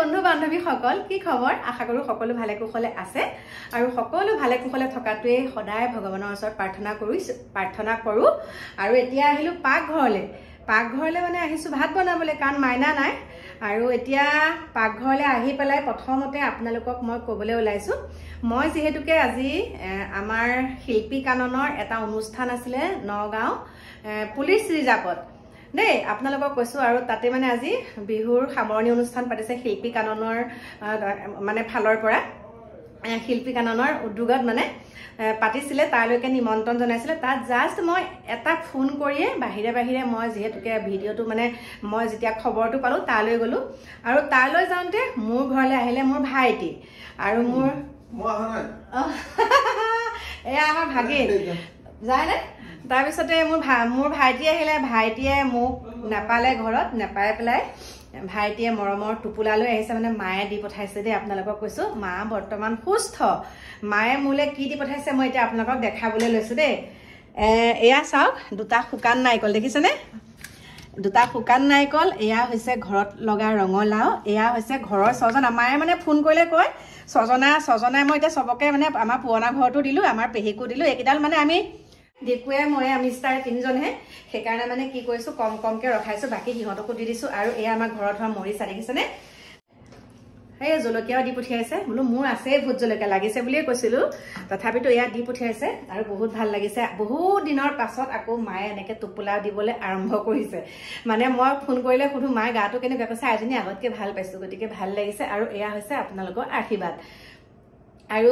বন্ধু বান্ধৱীসকল কি খবৰ আশা কৰোঁ সকলো ভালে কুশলে আছে আৰু সকলো ভালে কুশলে থকাটোৱে সদায় ভগৱানৰ ওচৰত প্ৰাৰ্থনা কৰিছোঁ প্ৰাৰ্থনা কৰোঁ আৰু এতিয়া আহিলোঁ পাকঘৰলৈ পাকঘৰলৈ মানে আহিছোঁ ভাত বনাবলৈ কাৰণ মাইনা নাই আৰু এতিয়া পাকঘৰলৈ আহি পেলাই প্ৰথমতে আপোনালোকক মই ক'বলৈ ওলাইছোঁ মই যিহেতুকে আজি আমাৰ শিল্পী কাননৰ এটা অনুষ্ঠান আছিলে নগাঁও পুলিচ ৰিজাৰ্ভত দেই আপোনালোকক কৈছোঁ আৰু তাতে মানে আজি বিহুৰ সামৰণি অনুষ্ঠান পাতিছে শিল্পী কাননৰ মানে ফালৰ পৰা শিল্পী কাননৰ উদ্যোগত মানে পাতিছিলে তালৈকে নিমন্ত্ৰণ জনাইছিলে তাত জাষ্ট মই এটা ফোন কৰিয়ে বাহিৰে বাহিৰে মই যিহেতুকে ভিডিঅ'টো মানে মই যেতিয়া খবৰটো পালোঁ তালৈ গ'লোঁ আৰু তালৈ যাওঁতে মোৰ ঘৰলৈ আহিলে মোৰ ভাইটি আৰু মোৰ এয়া আমাৰ ভাগিন যায়নে তাৰপিছতে মোৰ ভা মোৰ ভাইটি আহিলে ভাইটিয়ে মোক নেপালে ঘৰত নেপাই পেলাই ভাইটিয়ে মৰমৰ টোপোলালৈ আহিছে মানে মায়ে দি পঠাইছে দেই আপোনালোকক কৈছোঁ মা বৰ্তমান সুস্থ মায়ে মোলৈ কি দি পঠাইছে মই এতিয়া আপোনালোকক দেখাবলৈ লৈছোঁ দেই এয়া চাওক দুটা শুকান নাৰিকল দেখিছেনে দুটা শুকান নাৰিকল এয়া হৈছে ঘৰত লগা ৰঙলাও এয়া হৈছে ঘৰৰ ছজনা মায়ে মানে ফোন কৰিলে কয় ছজনা ছজনাই মই এতিয়া চবকে মানে আমাৰ পুৰণা ঘৰতো দিলোঁ আমাৰ পেহীকো দিলোঁ এইকেইডাল মানে আমি ডিকুৱে ময়ে আমি তিনিজনহে সেইকাৰণে মানে কি কৰিছোঁ কম কমকৈ ৰখাইছোঁ বাকী সিহঁতকো দি দিছোঁ আৰু এয়া আমাৰ ঘৰত হোৱা মৰিচা দেখিছেনে সেই জলকীয়াও দি পঠিয়াইছে বোলো মোৰ আছেই ভোট জলকীয়া লাগিছে বুলিয়ে কৈছিলোঁ তথাপিতো এয়া দি পঠিয়াইছে আৰু বহুত ভাল লাগিছে বহুত দিনৰ পাছত আকৌ মায়ে এনেকৈ টোপোলা দিবলৈ আৰম্ভ কৰিছে মানে মই ফোন কৰিলে সোধোঁ মায়ে গাটো কেনেকুৱা কৈছে আইজনী আগতকৈ ভাল পাইছোঁ গতিকে ভাল লাগিছে আৰু এয়া হৈছে আপোনালোকৰ আশীৰ্বাদ আৰু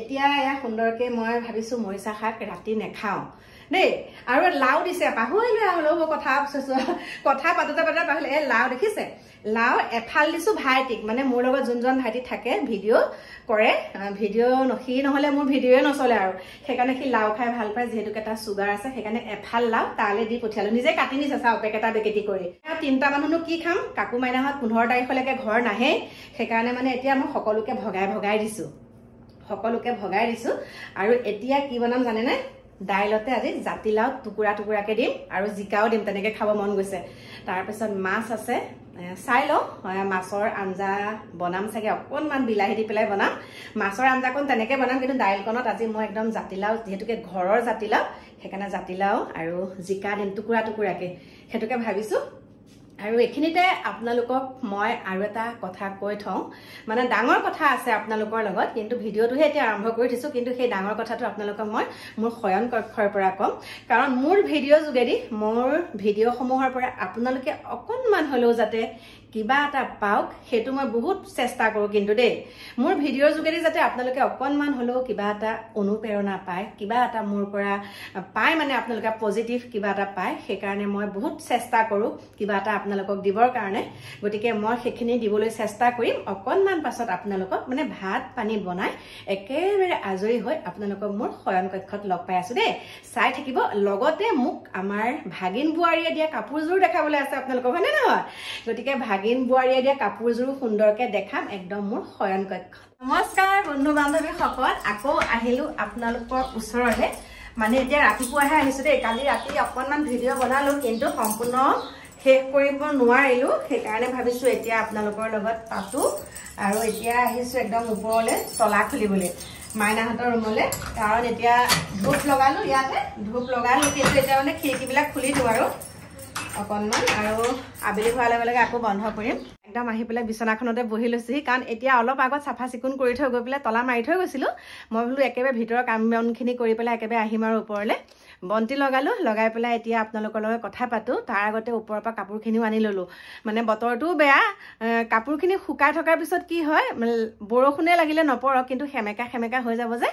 এতিয়া এয়া সুন্দৰকৈ মই ভাবিছো মৰিচা শাক ৰাতি নেখাওঁ দেই আৰু লাও দিছে পাহৰিলোৱে হ'লেও মই কথা কথা পাতোতে পাতোতে পাহৰিলে এই লাও দেখিছে লাও এফাল দিছো ভাইটিক মানে মোৰ লগত যোনজন ভাইটি থাকে ভিডিঅ' কৰে ভিডিঅ' সি নহ'লে মোৰ ভিডিঅ'ই নচলে আৰু সেইকাৰণে সি লাও খাই ভাল পায় যিহেতুকে এটা চুগাৰ আছে সেইকাৰণে এফাল লাও তালে দি পঠিয়ালো নিজে কাটি নিছে চাও পেকেটা পেকেটি কৰি আৰু তিনিটা মানুহনো কি খাম কাকো মাইনাহঁত পোন্ধৰ তাৰিখলৈকে ঘৰ নাহেই সেইকাৰণে মানে এতিয়া মই সকলোকে ভগাই ভগাই দিছো সকলোকে ভগাই দিছোঁ আৰু এতিয়া কি বনাম জানেনে দাইলতে আজি জাতিলাও টুকুৰা টুকুৰাকৈ দিম আৰু জিকাও দিম তেনেকৈ খাব মন গৈছে তাৰপিছত মাছ আছে চাই লওঁ মাছৰ আঞ্জা বনাম চাগে অকণমান বিলাহী দি পেলাই বনাম মাছৰ আঞ্জাকণ তেনেকৈ বনাম কিন্তু দাইলকণত আজি মই একদম জাতিলাও যিহেতুকে ঘৰৰ জাতিলাও সেইকাৰণে জাতিলাও আৰু জিকা দিম টুকুৰা টুকুৰাকৈ সেইটোকে ভাবিছোঁ আৰু এইখিনিতে আপোনালোকক মই আৰু এটা কথা কৈ থওঁ মানে ডাঙৰ কথা আছে আপোনালোকৰ লগত কিন্তু ভিডিঅ'টোহে এতিয়া আৰম্ভ কৰি দিছোঁ কিন্তু সেই ডাঙৰ কথাটো আপোনালোকক মই মোৰ শয়ন কক্ষৰ পৰা ক'ম কাৰণ মোৰ ভিডিঅ' যোগেদি মোৰ ভিডিঅ'সমূহৰ পৰা আপোনালোকে অকণমান হ'লেও যাতে কিবা এটা পাওক সেইটো মই বহুত চেষ্টা কৰোঁ কিন্তু দেই মোৰ ভিডিঅ'ৰ যোগেদি যাতে আপোনালোকে অকণমান হ'লেও কিবা এটা অনুপ্ৰেৰণা পায় কিবা এটা মোৰ পৰা পায় মানে আপোনালোকে পজিটিভ কিবা এটা পায় সেইকাৰণে মই বহুত চেষ্টা কৰোঁ কিবা এটা আপোনালোকক দিবৰ কাৰণে গতিকে মই সেইখিনি দিবলৈ চেষ্টা কৰিম অকণমান পাছত আপোনালোকক মানে ভাত পানী বনাই একেবাৰে আজৰি হৈ আপোনালোকক মোৰ শয়ন কক্ষত লগ পাই আছোঁ দেই চাই থাকিব লগতে মোক আমাৰ ভাগিন বোৱাৰীয়ে দিয়া কাপোৰযোৰ দেখাবলৈ আছে আপোনালোকক হয়নে নহয় গতিকে বাগিন বোৱাৰীয়ে দিয়া কাপোৰযোৰো সুন্দৰকে দেখাম একদম মোৰ শয়ন কক্ষ নমস্কাৰ বন্ধু বান্ধৱীসকল আকৌ আহিলো আপোনালোকৰ ওচৰলে মানে এতিয়া ৰাতিপুৱাহে আহিছো দেই কালি ৰাতি অকণমান ভিডিঅ' বনালো কিন্তু সম্পূৰ্ণ শেষ কৰিব নোৱাৰিলো সেইকাৰণে ভাবিছো এতিয়া আপোনালোকৰ লগত পাতো আৰু এতিয়া আহিছো একদম ওপৰলে তলা খুলিবলে মাইনাহঁতৰ ৰুমলে কাৰণ এতিয়া ধূপ লগালো ইয়াতে ধূপ লগালো কিন্তু এতিয়া মানে খিৰিকিবিলাক খুলি দিওঁ আৰু অকণমান আৰু আবেলি হোৱাৰ লগে লগে আকৌ বন্ধ কৰিম একদম আহি পেলাই বিচনাখনতে বহি লৈছোঁহি কাৰণ এতিয়া অলপ আগত চাফা চিকুণ কৰি থৈ গৈ পেলাই তলা মাৰি থৈ গৈছিলোঁ মই বোলো একেবাৰে ভিতৰৰ কাম বনখিনি কৰি পেলাই একেবাৰে আহিম আৰু ওপৰলৈ বন্তি লগালোঁ লগাই পেলাই এতিয়া আপোনালোকৰ লগত কথা পাতোঁ তাৰ আগতে ওপৰৰ পৰা কাপোৰখিনিও আনি ল'লোঁ মানে বতৰটোও বেয়া কাপোৰখিনি শুকাই থকাৰ পিছত কি হয় বৰষুণে লাগিলে নপৰক কিন্তু সেমেকা সেমেকা হৈ যাব যে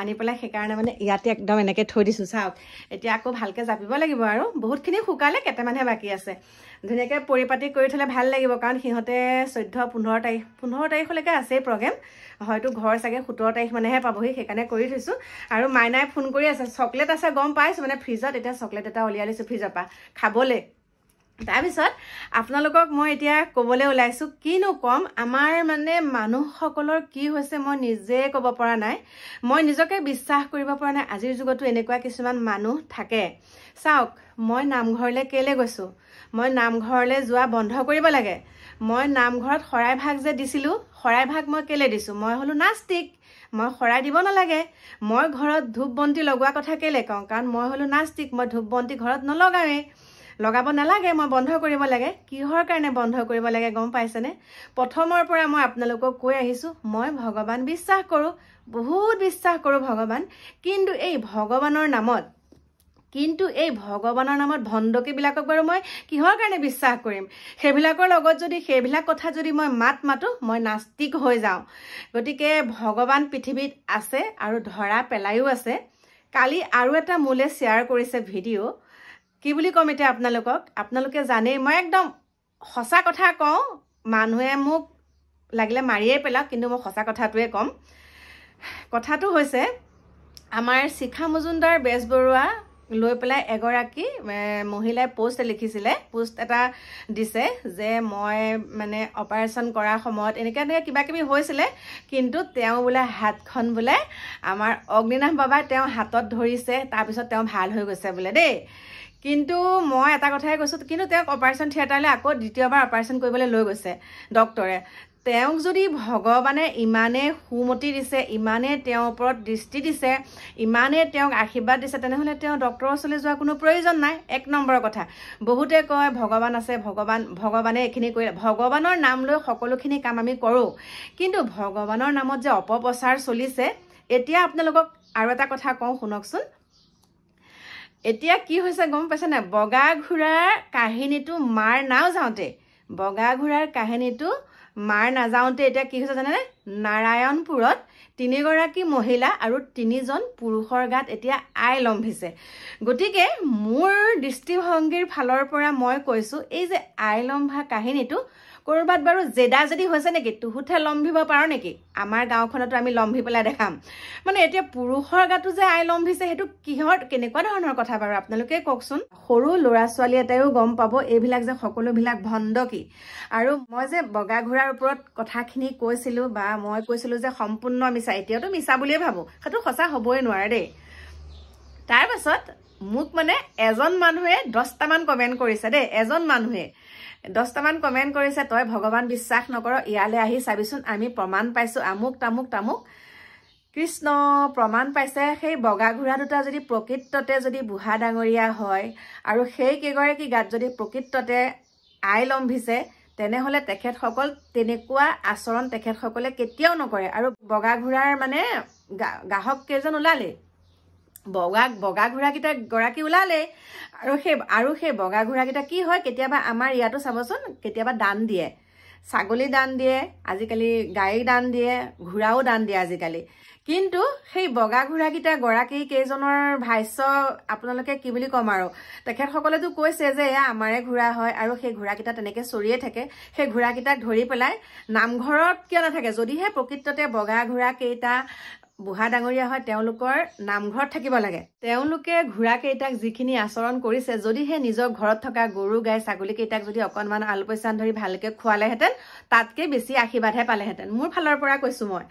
আনি পেলাই সেইকাৰণে মানে ইয়াতে একদম এনেকৈ থৈ দিছোঁ চাওক এতিয়া আকৌ ভালকৈ জাপিব লাগিব আৰু বহুতখিনি শুকালে কেইটামানহে বাকী আছে ধুনীয়াকৈ পৰিপাতি কৰি থ'লে ভাল লাগিব কাৰণ সিহঁতে চৈধ্য পোন্ধৰ তাৰিখ পোন্ধৰ তাৰিখলৈকে আছেই প্ৰগ্ৰেম হয়তো ঘৰ চাগে সোতৰ তাৰিখ মানেহে পাবহি সেইকাৰণে কৰি থৈছোঁ আৰু মাইনাই ফোন কৰি আছে চকলেট আছে গম পাইছোঁ মানে ফ্ৰিজত এতিয়া চকলেট এটা উলিয়াই লৈছোঁ ফ্ৰিজৰ পৰা খাবলৈ তাৰপিছত আপোনালোকক মই এতিয়া ক'বলৈ ওলাইছোঁ কিনো ক'ম আমাৰ মানে মানুহসকলৰ কি হৈছে মই নিজে ক'ব পৰা নাই মই নিজকে বিশ্বাস কৰিব পৰা নাই আজিৰ যুগতো এনেকুৱা কিছুমান মানুহ থাকে চাওক মই নামঘৰলৈ কেলৈ গৈছোঁ মই নামঘৰলৈ যোৱা বন্ধ কৰিব লাগে মই নামঘৰত শৰাই ভাগ যে দিছিলোঁ শৰাই ভাগ মই কেলৈ দিছোঁ মই হ'লোঁ নাস্তিক মই শৰাই দিব নালাগে মই ঘৰত ধূপ বন্তি লগোৱা কথা কেলৈ কওঁ কাৰণ মই হ'লোঁ নাস্তিক মই ধূপ বন্তি ঘৰত নলগাওঁৱেই লগাব নালাগে মই বন্ধ কৰিব লাগে কিহৰ কাৰণে বন্ধ কৰিব লাগে গম পাইছেনে প্ৰথমৰ পৰা মই আপোনালোকক কৈ আহিছোঁ মই ভগৱান বিশ্বাস কৰোঁ বহুত বিশ্বাস কৰোঁ ভগৱান কিন্তু এই ভগৱানৰ নামত কিন্তু এই ভগৱানৰ নামত ভণ্ডকীবিলাকক বাৰু মই কিহৰ কাৰণে বিশ্বাস কৰিম সেইবিলাকৰ লগত যদি সেইবিলাক কথা যদি মই মাত মাতোঁ মই নাস্তিক হৈ যাওঁ গতিকে ভগৱান পৃথিৱীত আছে আৰু ধৰা পেলায়ো আছে কালি আৰু এটা মোলে শ্বেয়াৰ কৰিছে ভিডিঅ' কি বুলি ক'ম এতিয়া আপোনালোকক আপোনালোকে জানেই মই একদম সঁচা কথা কওঁ মানুহে মোক লাগিলে মাৰিয়েই পেলাওক কিন্তু মই সঁচা কথাটোৱে ক'ম কথাটো হৈছে আমাৰ শিখা মজুমদাৰ বেজবৰুৱা লৈ পেলাই এগৰাকী মহিলাই পোষ্ট লিখিছিলে পোষ্ট এটা দিছে যে মই মানে অপাৰেশ্যন কৰাৰ সময়ত এনেকৈ এনেকৈ কিবি হৈছিলে কিন্তু তেওঁ বোলে হাতখন বোলে আমাৰ অগ্নিনাথ বাবাই তেওঁ হাতত ধৰিছে তাৰপিছত তেওঁ ভাল হৈ গৈছে বোলে দেই কিন্তু মই এটা কথাই কৈছোঁ কিন্তু তেওঁক অপাৰেশ্যন থিয়েটাৰলৈ আকৌ দ্বিতীয়বাৰ অপাৰেশ্যন কৰিবলৈ লৈ গৈছে ডক্টৰে তেওঁক যদি ভগৱানে ইমানেই সুমতি দিছে ইমানেই তেওঁৰ ওপৰত দৃষ্টি দিছে ইমানেই তেওঁক আশীৰ্বাদ দিছে তেনেহ'লে তেওঁ ডক্টৰৰ ওচৰলৈ যোৱাৰ কোনো প্ৰয়োজন নাই এক নম্বৰৰ কথা বহুতে কয় ভগৱান আছে ভগৱান ভগৱানে এইখিনি কৰি ভগৱানৰ নাম লৈ সকলোখিনি কাম আমি কৰোঁ কিন্তু ভগৱানৰ নামত যে অপপ্ৰচাৰ চলিছে এতিয়া আপোনালোকক আৰু এটা কথা কওঁ শুনকচোন এতিয়া কি হৈছে গম পাইছেনে বগা ঘোঁৰাৰ কাহিনীটো মাৰ নাও যাওঁতে বগা ঘোঁৰাৰ কাহিনীটো মাৰ নাযাওঁতে এতিয়া কি হৈছে জানেনে নাৰায়ণপুৰত তিনিগৰাকী মহিলা আৰু তিনিজন পুৰুষৰ গাত এতিয়া আই লম্ভিছে গতিকে মোৰ দৃষ্টিভংগীৰ ফালৰ পৰা মই কৈছোঁ এই যে আই লম্ভা কাহিনীটো ক'ৰবাত বাৰু জেদা যদি হৈছে নেকি তুহুঠে লম্ভিব পাৰ নেকি আমাৰ গাঁওখনতো আমি লম্ভি পেলাই দেখাম মানে এতিয়া পুৰুষৰ গাটো যে আই লম্ভিছে সেইটো কিহৰ কেনেকুৱা ধৰণৰ কথা বাৰু আপোনালোকে কওকচোন সৰু ল'ৰা ছোৱালী এটাইও গম পাব এইবিলাক যে সকলোবিলাক কি আৰু মই যে বগা ঘোঁৰাৰ ওপৰত কথাখিনি কৈছিলোঁ বা মই কৈছিলোঁ যে সম্পূৰ্ণ মিছা এতিয়াওতো মিছা বুলিয়ে ভাবোঁ সেইটো সঁচা হ'বই নোৱাৰে দেই তাৰপাছত মোক মানে এজন মানুহে দহটামান কমেণ্ট কৰিছে দেই এজন মানুহে দহটামান কমেণ্ট কৰিছে তই ভগৱান বিশ্বাস নকৰ ইয়ালৈ আহি চাবিচোন আমি প্ৰমাণ পাইছোঁ আমুক তামুক তামুক কৃষ্ণ প্ৰমাণ পাইছে সেই বগা ঘোঁৰা দুটা যদি প্ৰকৃততে যদি বুঢ়া ডাঙৰীয়া হয় আৰু সেই কেইগৰাকী গাত যদি প্ৰকৃততে আই লম্ভিছে তেনেহ'লে তেখেতসকল তেনেকুৱা আচৰণ তেখেতসকলে কেতিয়াও নকৰে আৰু বগা ঘোঁৰাৰ মানে গ্ৰাহক কেইজন ওলালেই বগা বগা ঘোঁৰাকেইটা গৰাকী ওলালেই আৰু সেই আৰু সেই বগা ঘোঁৰাকেইটা কি হয় কেতিয়াবা আমাৰ ইয়াতো চাবচোন কেতিয়াবা দান দিয়ে ছাগলী দান দিয়ে আজিকালি গাইক দান দিয়ে ঘোঁৰাও দান দিয়ে আজিকালি কিন্তু সেই বগা ঘোঁৰাকেইটা গৰাকী কেইজনৰ ভাষ্য আপোনালোকে কি বুলি ক'ম আৰু তেখেতসকলেতো কৈছে যে এয়া আমাৰে ঘোঁৰা হয় আৰু সেই ঘোঁৰাকেইটা তেনেকৈ চৰিয়ে থাকে সেই ঘোঁৰাকেইটাক ধৰি পেলাই নামঘৰত কিয় নাথাকে যদিহে প্ৰকৃততে বগা ঘোঁৰাকেইটা বুঢ়া ডাঙৰীয়া হয় তেওঁলোকৰ নামঘৰত থাকিব লাগে তেওঁলোকে ঘোঁৰাকেইটাক যিখিনি আচৰণ কৰিছে যদিহে নিজৰ ঘৰত থকা গৰু গাই ছাগলীকেইটাক যদি অকণমান আলু আলপৈচান ধৰি ভালকৈ খোৱালেহেঁতেন তাতকৈ বেছি আশীৰ্বাদহে পালেহেঁতেন মোৰ ফালৰ পৰা কৈছোঁ মই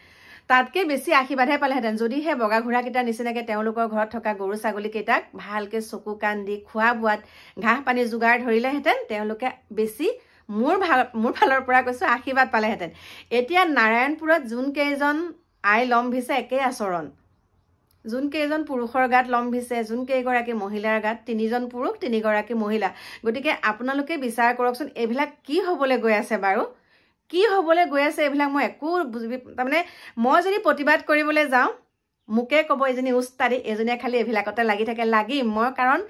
তাতকৈ বেছি আশীৰ্বাদহে পালেহেঁতেন যদিহে বগা ঘোঁৰাকেইটাৰ নিচিনাকৈ তেওঁলোকৰ ঘৰত থকা গৰু ছাগলীকেইটাক ভালকৈ চকু কাণ দি খোৱা বোৱাত ঘাঁহ পানী যোগাৰ ধৰিলেহেঁতেন তেওঁলোকে বেছি মোৰ ভাল মোৰ ফালৰ পৰা কৈছোঁ আশীৰ্বাদ পালেহেঁতেন এতিয়া নাৰায়ণপুৰত যোনকেইজন আই লম ভিছে একেই আচৰণ যোনকেইজন পুৰুষৰ গাত লম ভিছে যোনকেইগৰাকী মহিলাৰ গাত তিনিজন পুৰুষ তিনিগৰাকী মহিলা গতিকে আপোনালোকে বিচাৰ কৰকচোন এইবিলাক কি হ'বলৈ গৈ আছে বাৰু কি হ'বলৈ গৈ আছে এইবিলাক মই একো বুজি তাৰমানে মই যদি প্ৰতিবাদ কৰিবলৈ যাওঁ মোকে ক'ব এজনী উস্তাদি এজনীয়ে খালী এইবিলাকতে লাগি থাকে লাগিম মই কাৰণ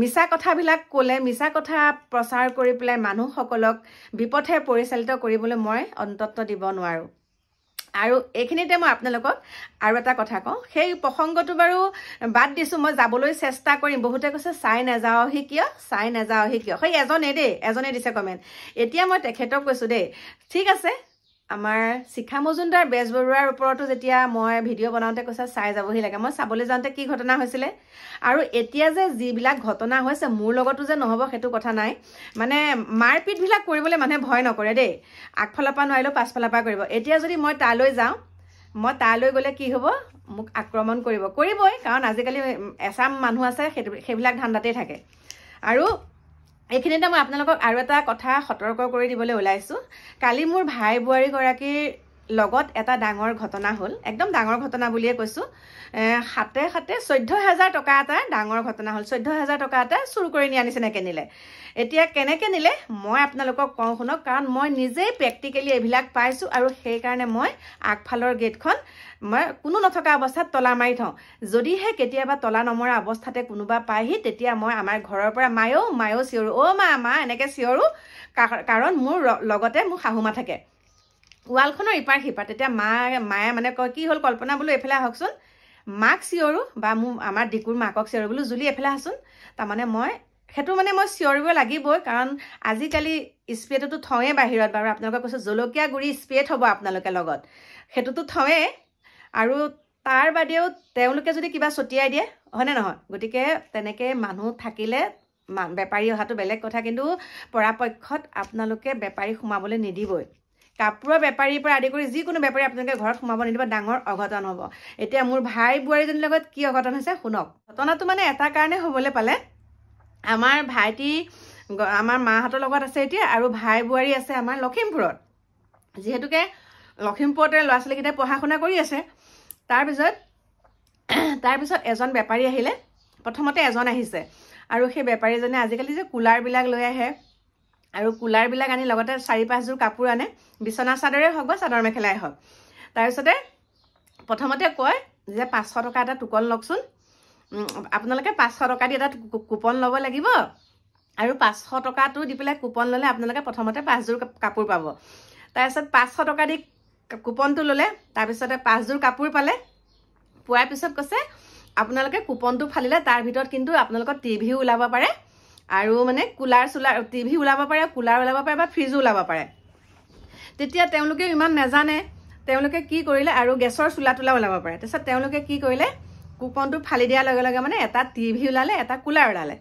মিছা কথাবিলাক ক'লে মিছা কথা প্ৰচাৰ কৰি পেলাই মানুহসকলক বিপথে পৰিচালিত কৰিবলৈ মই অন্তত্ব দিব নোৱাৰোঁ আৰু এইখিনিতে মই আপোনালোকক আৰু এটা কথা কওঁ সেই প্ৰসংগটো বাৰু বাদ দিছোঁ মই যাবলৈ চেষ্টা কৰিম বহুতে কৈছে চাই নাযাওঁ সি কিয় চাই নাযাওঁ সি কিয় সেই এজনে দেই এজনে দিছে কমেণ্ট এতিয়া মই তেখেতক কৈছোঁ দেই ঠিক আছে আমাৰ শিখা মজুমদাৰ বেজবৰুৱাৰ ওপৰতো যেতিয়া মই ভিডিঅ' বনাওঁতে কৈছা চাই যাবহি লাগে মই চাবলৈ যাওঁতে কি ঘটনা হৈছিলে আৰু এতিয়া যে যিবিলাক ঘটনা হৈছে মোৰ লগতো যে নহ'ব সেইটো কথা নাই মানে মাৰপিটবিলাক কৰিবলৈ মানুহে ভয় নকৰে দেই আগফালৰ পৰা নোৱাৰিলেও পাছফালৰ পৰা কৰিব এতিয়া যদি মই তালৈ যাওঁ মই তালৈ গ'লে কি হ'ব মোক আক্ৰমণ কৰিব কৰিবই কাৰণ আজিকালি এচাম মানুহ আছে সেইটো সেইবিলাক ধান্দাতেই থাকে আৰু এইখিনিতে মই আপোনালোকক আৰু এটা কথা সতৰ্ক কৰি দিবলৈ ওলাইছোঁ কালি মোৰ ভাই বোৱাৰীগৰাকীৰ লগত এটা ডাঙৰ ঘটনা হ'ল একদম ডাঙৰ ঘটনা বুলিয়ে কৈছোঁ হাতে হাতে চৈধ্য হেজাৰ টকা এটা ডাঙৰ ঘটনা হ'ল চৈধ্য হেজাৰ টকা এটা চুৰ কৰি নিয়া নিচিনাকৈ নিলে এতিয়া কেনেকৈ নিলে মই আপোনালোকক কওঁ শুনক কাৰণ মই নিজেই প্ৰেক্টিকেলি এইবিলাক পাইছোঁ আৰু সেইকাৰণে মই আগফালৰ গেটখন মই কোনো নথকা অৱস্থাত তলা মাৰি থওঁ যদিহে কেতিয়াবা তলা নমৰা অৱস্থাতে কোনোবা পায়হি তেতিয়া মই আমাৰ ঘৰৰ পৰা মায়েও মায়েও চিঞৰোঁ অ' মা মা এনেকৈ চিঞৰোঁ কাৰণ মোৰ লগতে মোৰ শাহুমা থাকে ৱালখনৰ ইপাৰ সিপাৰ তেতিয়া মা মায়ে মানে কয় কি হ'ল কল্পনা বোলো এইফালে আহকচোন মাক চিঞৰোঁ বা মোৰ আমাৰ ডিকুৰ মাকক চিঞৰোঁ বোলো জুলি এইফালে আহচোন তাৰমানে মই সেইটো মানে মই চিঞৰিব লাগিবই কাৰণ আজিকালি স্প্ৰেটোতো থওঁৱে বাহিৰত বাৰু আপোনালোকে কৈছোঁ জলকীয়া গুড়ি স্প্ৰেট হ'ব আপোনালোকে লগত সেইটোতো থওঁৱে আৰু তাৰ বাদেও তেওঁলোকে যদি কিবা ছটিয়াই দিয়ে হয়নে নহয় গতিকে তেনেকৈ মানুহ থাকিলে বেপাৰী অহাটো বেলেগ কথা কিন্তু পৰাপক্ষত আপোনালোকে বেপাৰী সোমাবলৈ নিদিবই কাপোৰৰ বেপাৰীৰ পৰা আদি কৰি যিকোনো বেপাৰী আপোনালোকে ঘৰত সোমাব নিদিব ডাঙৰ অঘটন হ'ব এতিয়া মোৰ ভাই বোৱাৰীজনীৰ লগত কি অঘটন হৈছে শুনক ঘটনাটো মানে এটা কাৰণে হ'বলৈ পালে আমাৰ ভাইটি আমাৰ মাহঁতৰ লগত আছে এতিয়া আৰু ভাই বোৱাৰী আছে আমাৰ লখিমপুৰত যিহেতুকে লখিমপুৰতে ল'ৰা ছোৱালীকেইটাই পঢ়া শুনা কৰি আছে তাৰপিছত তাৰপিছত এজন বেপাৰী আহিলে প্ৰথমতে এজন আহিছে আৰু সেই বেপাৰীজনে আজিকালি যে কুলাৰবিলাক লৈ আহে আৰু কুলাৰবিলাক আনি লগতে চাৰি পাঁচযোৰ কাপোৰ আনে বিচনা চাদৰে হওক বা চাদৰ মেখেলাই হওক তাৰপিছতে প্ৰথমতে কয় যে পাঁচশ টকা এটা টোকন লওকচোন আপোনালোকে পাঁচশ টকা দি এটা কুপন ল'ব লাগিব আৰু পাঁচশ টকাটো দি পেলাই কুপন ল'লে আপোনালোকে প্ৰথমতে পাঁচযোৰ কাপোৰ পাব তাৰপিছত পাঁচশ টকা দি কুপনটো ল'লে তাৰপিছতে পাঁচযোৰ কাপোৰ পালে পোৱাৰ পিছত কৈছে আপোনালোকে কুপনটো ফালিলে তাৰ ভিতৰত কিন্তু আপোনালোকৰ টিভিও ওলাব পাৰে আৰু মানে কুলাৰ চুলাৰ টিভি ওলাব পাৰে কুলাৰ ওলাব পাৰে বা ফ্ৰিজো ওলাব পাৰে তেতিয়া তেওঁলোকে ইমান নাজানে তেওঁলোকে কি কৰিলে আৰু গেছৰ চোলা তোলা ওলাব পাৰে তাৰপিছত তেওঁলোকে কি কৰিলে কুপনটো ফালি দিয়াৰ লগে লগে মানে এটা টিভি ওলালে এটা কুলাৰ ওলালে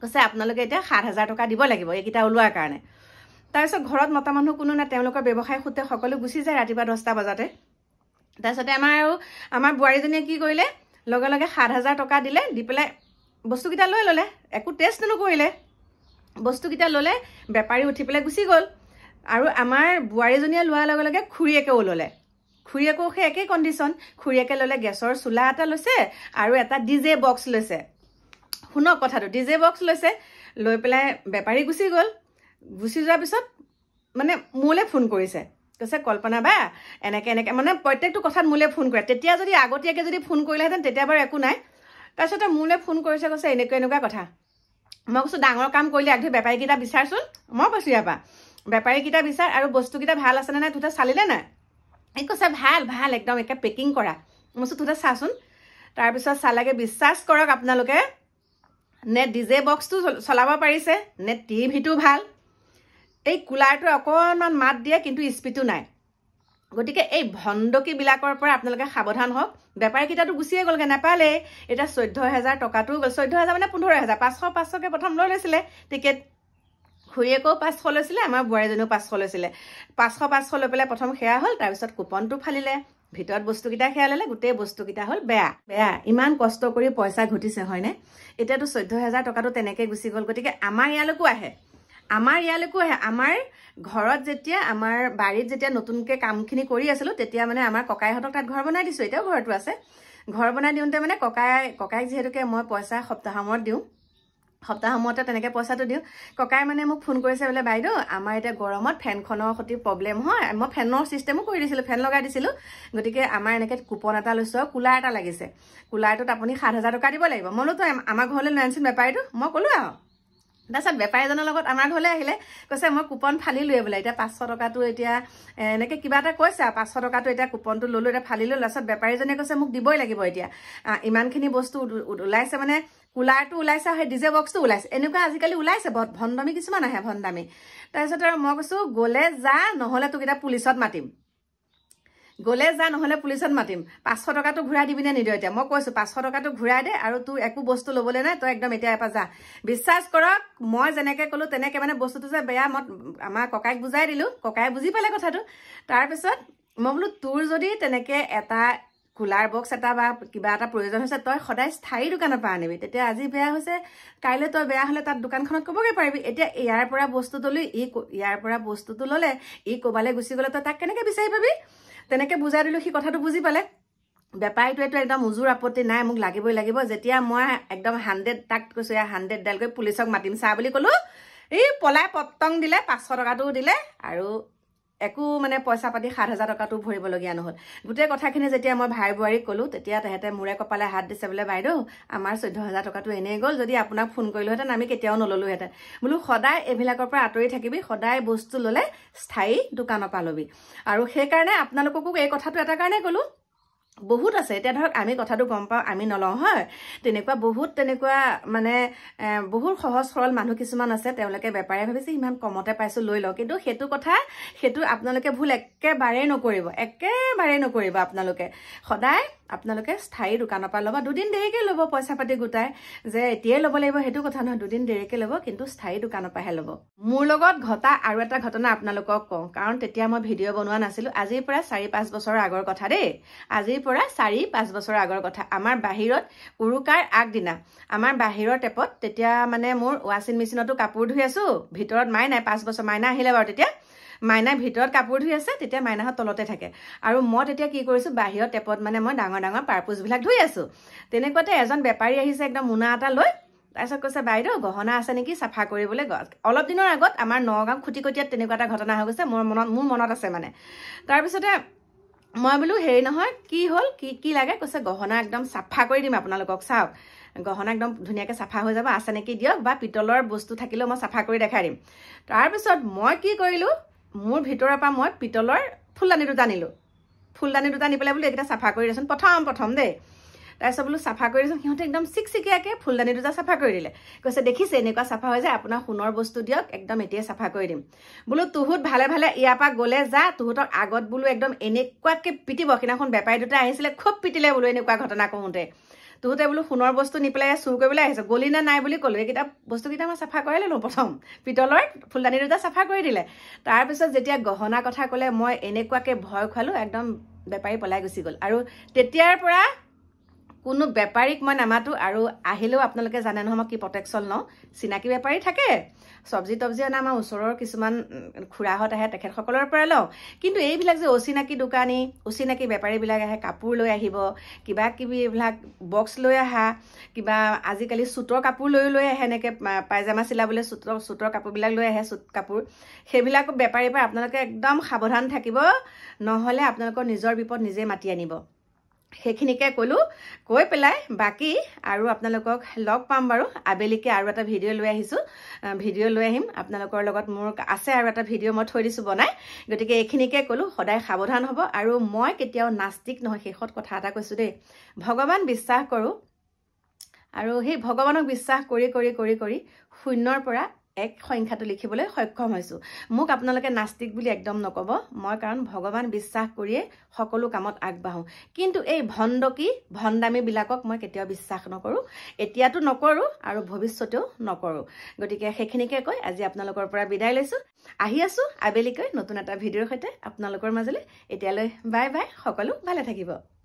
কৈছে আপোনালোকে এতিয়া সাত হাজাৰ টকা দিব লাগিব এইকেইটা ওলোৱাৰ কাৰণে তাৰপিছত ঘৰত মতা মানুহ কোনো নাই তেওঁলোকৰ ব্যৱসায় সূত্ৰে সকলো গুচি যায় ৰাতিপুৱা দহটা বজাতে তাৰপিছতে আমাৰ আৰু আমাৰ বোৱাৰীজনীয়ে কি কৰিলে লগে লগে সাত হাজাৰ টকা দিলে দি পেলাই বস্তুকেইটা লৈ ল'লে একো টেষ্ট নকৰিলে বস্তুকেইটা ল'লে বেপাৰী উঠি পেলাই গুচি গ'ল আৰু আমাৰ বোৱাৰীজনীয়ে লোৱাৰ লগে লগে খুৰীয়েকেও ল'লে খুৰীয়েকেও সেই একেই কণ্ডিশ্যন খুৰীয়েকে ল'লে গেছৰ চোলা এটা লৈছে আৰু এটা ডি জে বক্স লৈছে শুনক কথাটো ডি জে বক্স লৈছে লৈ পেলাই বেপাৰী গুচি গ'ল গুচি যোৱাৰ পিছত মানে মোলৈ ফোন কৰিছে কৈছে কল্পনা বা এনেকৈ এনেকৈ মানে প্ৰত্যেকটো কথাত মোলৈ ফোন কৰে তেতিয়া যদি আগতীয়াকৈ যদি ফোন কৰিলেহেঁতেন তেতিয়া বাৰু একো নাই তাৰপিছতে মোলৈ ফোন কৰিছে কৈছে এনেকুৱা এনেকুৱা কথা মই কৈছোঁ ডাঙৰ কাম কৰিলে আগধৰি বেপাৰীকেইটা বিচাৰচোন মই কৈছোঁ ইয়াৰ পৰা বেপাৰীকেইটা বিচাৰ আৰু বস্তুকেইটা ভাল আছেনে নাই তোতে চালিলে নাই এই কৈছে ভাল ভাল একদম একে পেকিং কৰা মই কৈছোঁ তোতে চাচোন তাৰপিছত চালাগৈ বিশ্বাস কৰক আপোনালোকে নে ডিজে বক্সটো চলাব পাৰিছে নে টিভিটো ভাল এই কুলাৰটোৱে অকণমান মাত দিয়ে কিন্তু স্পীডটো নাই গতিকে এই ভণ্ডকীবিলাকৰ পৰা আপোনালোকে সাৱধান হওক বেপাৰীকেইটাতো গুচিয়ে গ'লগৈ নাপালে এতিয়া চৈধ্য হেজাৰ টকাটো গ'ল চৈধ্য হেজাৰ মানে পোন্ধৰ হেজাৰ পাঁচশ পাঁচশকৈ প্ৰথম লৈ লৈছিলে টিকেট খুৰীয়েকেও পাঁচশ লৈছিলে আমাৰ বোৱাৰীজনীও পাঁচশ লৈছিলে পাঁচশ পাঁচশ লৈ পেলাই প্ৰথম সেয়া হ'ল তাৰপিছত কুপনটো ফালিলে ভিতৰত বস্তুকেইটা সেয়া ল'লে গোটেই বস্তুকেইটা হ'ল বেয়া বেয়া ইমান কষ্ট কৰি পইচা ঘটিছে হয়নে এতিয়াতো চৈধ্য হেজাৰ টকাটো তেনেকৈ গুচি গ'ল গতিকে আমাৰ ইয়ালৈকো আহে আমাৰ ইয়ালৈকো আহে আমাৰ ঘৰত যেতিয়া আমাৰ বাৰীত যেতিয়া নতুনকৈ কামখিনি কৰি আছিলোঁ তেতিয়া মানে আমাৰ ককাইহঁতক তাত ঘৰ বনাই দিছোঁ এতিয়াও ঘৰটো আছে ঘৰ বনাই দিওঁতে মানে ককাই ককাইক যিহেতুকে মই পইচা সপ্তাহমূৰত দিওঁ সপ্তাহৰ সপ্তাহমূৰতে তেনেকৈ পইচাটো দিওঁ ককাই মানে মোক ফোন কৰিছে বোলে বাইদেউ আমাৰ এতিয়া গৰমত ফেনখনৰ সৈতে প্ৰব্লেম হয় মই ফেনৰ ছিষ্টেমো কৰি দিছিলোঁ ফেন লগাই দিছিলোঁ গতিকে আমাৰ এনেকৈ কুপন এটা লৈছোঁ আৰু কুলাৰ এটা লাগিছে কুলাৰটোত আপুনি সাত হাজাৰ টকা দিব লাগিব মই বোলো আমাৰ ঘৰলৈ লৈ আনিছিলোঁ বেপাৰীটো মই ক'লোঁ আৰু তাৰপিছত বেপাৰী এজনৰ লগত আমাৰ ঘৰলৈ আহিলে কৈছে মই কুপন ফালিলোঁ বোলে এতিয়া পাঁচশ টকাটো এতিয়া এনেকৈ কিবা এটা কৈছে আৰু পাঁচশ টকাটো এতিয়া কুপনটো ল'লোঁ এতিয়া ফালি ল'লোঁ তাৰপিছত বেপাৰীজনে কৈছে মোক দিবই লাগিব এতিয়া ইমানখিনি বস্তু ওলাইছে মানে কুলাৰটো ওলাইছে আৰু সেই ডিজে বক্সটো ওলাইছে এনেকুৱা আজিকালি ওলাইছে ভণ্ডামী কিছুমান আহে ভণ্ডামী তাৰপিছত আৰু মই কৈছোঁ গ'লে যা নহ'লে তোক এতিয়া পুলিচত মাতিম গ'লে যা নহ'লে পুলিচত মাতিম পাঁচশ টকাটো ঘূৰাই দিবিনে নিদিয় এতিয়া মই কৈছোঁ পাঁচশ টকাটো ঘূৰাই দে আৰু তোৰ একো বস্তু ল'বলৈ নাই তই একদম এতিয়া এপা যা বিশ্বাস কৰক মই যেনেকৈ ক'লোঁ তেনেকৈ মানে বস্তুটো যে বেয়া মই আমাৰ ককাইক বুজাই দিলোঁ ককাই বুজি পালে কথাটো তাৰপিছত মই বোলো তোৰ যদি তেনেকৈ এটা কুলাৰ বক্স এটা বা কিবা এটা প্ৰয়োজন হৈছে তই সদায় স্থায়ী দোকানৰ পৰা আনিবি তেতিয়া আজি বেয়া হৈছে কাইলৈ তই বেয়া হ'লে তাত দোকানখনত ক'বগৈ পাৰিবি এতিয়া ইয়াৰ পৰা বস্তুটো ল'লি ই ইয়াৰ পৰা বস্তুটো ল'লে ই ক'ৰবালৈ গুচি গ'লে তই তাক কেনেকৈ বিচাৰি পাবি তেনেকৈ বুজাই দিলোঁ সি কথাটো বুজি পালে বেপাৰীটোৱেতো একদম উজুৰ আপত্তি নাই মোক লাগিবই লাগিব যেতিয়া মই একদম হাণ্ড্ৰেড তাক কৈছোঁ এয়া হাণ্ড্ৰেডডাল গৈ পুলিচক মাতিম চা বুলি ক'লো এই পলাই পতং দিলে পাঁচশ টকাটোও দিলে আৰু একো মানে পইচা পাতি সাত হাজাৰ টকাটো ভৰিবলগীয়া নহ'ল গোটেই কথাখিনি যেতিয়া মই ভাই বোৱাৰীক ক'লোঁ তেতিয়া তেহেঁতে মূৰে কপালে হাত দিছে বোলে বাইদেউ আমাৰ চৈধ্য হাজাৰ টকাটো এনেই গ'ল যদি আপোনাক ফোন কৰিলোহেঁতেন আমি কেতিয়াও নললোহেঁতেন বোলো সদায় এইবিলাকৰ পৰা আঁতৰি থাকিবি সদায় বস্তু ল'লে স্থায়ী দোকানৰ পৰা ল'বি আৰু সেইকাৰণে আপোনালোককো এই কথাটো এটা কাৰণে ক'লোঁ বহুত আছে এতিয়া ধৰক আমি কথাটো গম পাওঁ আমি নলওঁ হয় তেনেকুৱা বহুত তেনেকুৱা মানে বহুত সহজ সৰল মানুহ কিছুমান আছে তেওঁলোকে বেপাৰে ভাবিছে ইমান কমতে পাইছোঁ লৈ লওঁ কিন্তু সেইটো কথা সেইটো আপোনালোকে ভুল একেবাৰেই নকৰিব একেবাৰেই নকৰিব আপোনালোকে সদায় আপোনালোকে স্থায়ী দোকানৰ পৰা ল'ব দুদিন দেৰিকৈ ল'ব পইচা পাতি গোটাই যে এতিয়াই ল'ব লাগিব সেইটো কথা নহয় দুদিন দেৰিকৈ ল'ব কিন্তু স্থায়ী দোকানৰ পৰাহে ল'ব মোৰ লগত ঘটা আৰু এটা ঘটনা আপোনালোকক কওঁ কাৰণ তেতিয়া মই ভিডিঅ' বনোৱা নাছিলোঁ আজিৰ পৰা চাৰি পাঁচ বছৰৰ আগৰ কথা দেই আজিৰ পৰা চাৰি পাঁচ বছৰৰ আগৰ কথা আমাৰ বাহিৰত উৰুকাৰ আগদিনা আমাৰ বাহিৰৰ টেপত তেতিয়া মানে মোৰ ৱাশ্বিং মেচিনতো কাপোৰ ধুই আছোঁ ভিতৰত মাই নাই পাঁচ বছৰ মাইনা আহিলে বাৰু তেতিয়া মাইনাৰ ভিতৰত কাপোৰ ধুই আছে তেতিয়া মাইনাহঁত তলতে থাকে আৰু মই তেতিয়া কি কৰিছোঁ বাহিৰৰ টেপত মানে মই ডাঙৰ ডাঙৰ পাৰপোচবিলাক ধুই আছোঁ তেনেকুৱাতে এজন বেপাৰী আহিছে একদম মোনা এটা লৈ তাৰপিছত কৈছে বাইদেউ গহনা আছে নেকি চাফা কৰিবলৈ অলপ দিনৰ আগত আমাৰ নগাঁও খুটিকটীয়াত তেনেকুৱা এটা ঘটনা হৈ গৈছে মোৰ মনত মোৰ মনত আছে মানে তাৰপিছতে মই বোলো হেৰি নহয় কি হ'ল কি কি লাগে কৈছে গহনা একদম চাফা কৰি দিম আপোনালোকক চাওক গহনা একদম ধুনীয়াকৈ চাফা হৈ যাব আছে নেকি দিয়ক বা পিতলৰ বস্তু থাকিলেও মই চাফা কৰি দেখাই দিম তাৰপিছত মই কি কৰিলোঁ মোৰ ভিতৰৰ পৰা মই পিতলৰ ফুলদানি দুটা আনিলোঁ ফুলদানি দুটা আনি পেলাই বোলো এইকেইটা চাফা কৰি দেচোন প্ৰথম প্ৰথম দেই তাৰপিছত বোলো চাফা কৰি দিছোঁ সিহঁতে একদম চিকচিকীয়াকৈ ফুলদানি দুটা চাফা কৰি দিলে কৈছে দেখিছে এনেকুৱা চাফা হৈ যায় আপোনাৰ সোণৰ বস্তু দিয়ক একদম এতিয়াই চাফা কৰি দিম বোলো তুহুত ভালে ভালে ইয়াৰ পৰা গ'লে যা তুহুতৰ আগত বোলো একদম এনেকুৱাকৈ পিটিব সেইদিনাখন বেপাৰী দুটা আহিছিলে খুব পিটিলে বোলো এনেকুৱা ঘটনা কৰোঁতে তোহঁতে বোলো সোণৰ বস্তু নি পেলাই চুৰ কৰিবলৈ গলি গলিনে নাই বুলি ক'লো এইকেইটা বস্তুকেইটা মই চাফা কৰাই ল'লোঁ প্ৰথম পিতলৰ ফুলদানি দুটা চাফা কৰি দিলে তাৰপিছত যেতিয়া গহনা কথা ক'লে মই এনেকুৱাকৈ ভয় খোৱালোঁ একদম বেপাৰী পলাই গুচি গ'ল আৰু তেতিয়াৰ পৰা কোনো বেপাৰীক মই নামাতো আৰু আহিলেও আপোনালোকে জানে নহয় মই কি প্ৰটেকশ্যন লওঁ চিনাকি বেপাৰী থাকে চব্জি তব্জি অনা আমাৰ ওচৰৰ কিছুমান খুৰাহঁত আহে তেখেতসকলৰ পৰা লওঁ কিন্তু এইবিলাক যে অচিনাকি দোকানী অচিনাকি বেপাৰীবিলাক আহে কাপোৰ লৈ আহিব কিবা কিবি এইবিলাক বক্স লৈ অহা কিবা আজিকালি চুটৰ কাপোৰ লৈ লৈ আহে এনেকৈ পায়জামা চিলাবলৈ চুটৰ চুটৰ কাপোৰবিলাক লৈ আহে চুট কাপোৰ সেইবিলাকো বেপাৰীৰ পৰা আপোনালোকে একদম সাৱধান থাকিব নহ'লে আপোনালোকৰ নিজৰ বিপদ নিজে মাতি আনিব সেইখিনিকে ক'লোঁ কৈ পেলাই বাকী আৰু আপোনালোকক লগ পাম বাৰু আবেলিকে আৰু এটা ভিডিঅ' লৈ আহিছোঁ ভিডিঅ' লৈ আহিম আপোনালোকৰ লগত মোৰ আছে আৰু এটা ভিডিঅ' মই থৈ দিছোঁ বনাই গতিকে এইখিনিকে ক'লোঁ সদায় সাৱধান হ'ব আৰু মই কেতিয়াও নাস্তিক নহয় শেষত কথা এটা কৈছোঁ দেই ভগৱান বিশ্বাস কৰোঁ আৰু সেই ভগৱানক বিশ্বাস কৰি কৰি কৰি কৰি শূন্যৰ পৰা এক সংখ্যাটো লিখিবলৈ সক্ষম হৈছোঁ মোক আপোনালোকে নাস্তিক বুলি একদম নক'ব মই কাৰণ ভগৱান বিশ্বাস কৰিয়ে সকলো কামত আগবাঢ়োঁ কিন্তু এই ভণ্ডকী ভণ্ডামীবিলাকক মই কেতিয়াও বিশ্বাস নকৰোঁ এতিয়াতো নকৰোঁ আৰু ভৱিষ্যতেও নকৰোঁ গতিকে সেইখিনিকে কৈ আজি আপোনালোকৰ পৰা বিদায় লৈছোঁ আহি আছোঁ আবেলিকৈ নতুন এটা ভিডিঅ'ৰ সৈতে আপোনালোকৰ মাজলৈ এতিয়ালৈ বাই বাই সকলো ভালে থাকিব